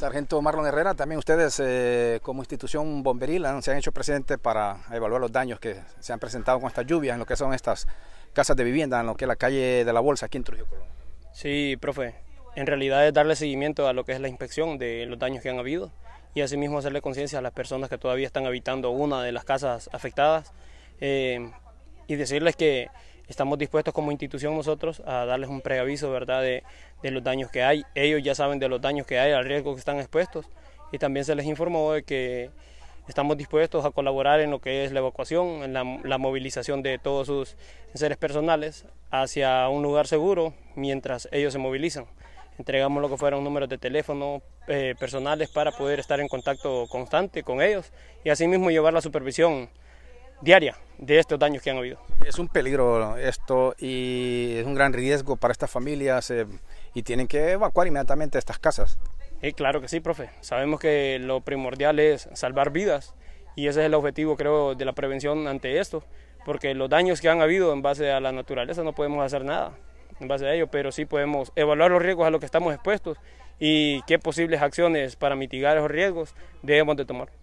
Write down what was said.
Sargento Marlon Herrera, también ustedes eh, como institución bomberil se han hecho presente para evaluar los daños que se han presentado con estas lluvias en lo que son estas casas de vivienda, en lo que es la calle de la Bolsa aquí en Trujillo, Colón. Sí, profe, en realidad es darle seguimiento a lo que es la inspección de los daños que han habido y asimismo hacerle conciencia a las personas que todavía están habitando una de las casas afectadas eh, y decirles que estamos dispuestos como institución nosotros a darles un preaviso ¿verdad? De, los daños que hay. Ellos ya saben de los daños que hay, al riesgo que están expuestos y también se les informó de que estamos dispuestos a colaborar en lo que es la evacuación, en la, movilización de todos sus seres personales hacia un lugar seguro mientras ellos se movilizan. Entregamos lo que un números de teléfono eh, personales para poder estar en contacto constante con ellos y asimismo llevar la supervisión diaria de estos daños que han habido. Es un peligro esto y es un gran riesgo para estas familias eh, y tienen que evacuar inmediatamente estas casas. Eh, claro que sí, profe. Sabemos que lo primordial es salvar vidas y ese es el objetivo, creo, de la prevención ante esto, porque los daños que han habido en base a la naturaleza no podemos hacer nada en base a ello, pero sí podemos evaluar los riesgos a los que estamos expuestos y qué posibles acciones para mitigar esos riesgos debemos de tomar.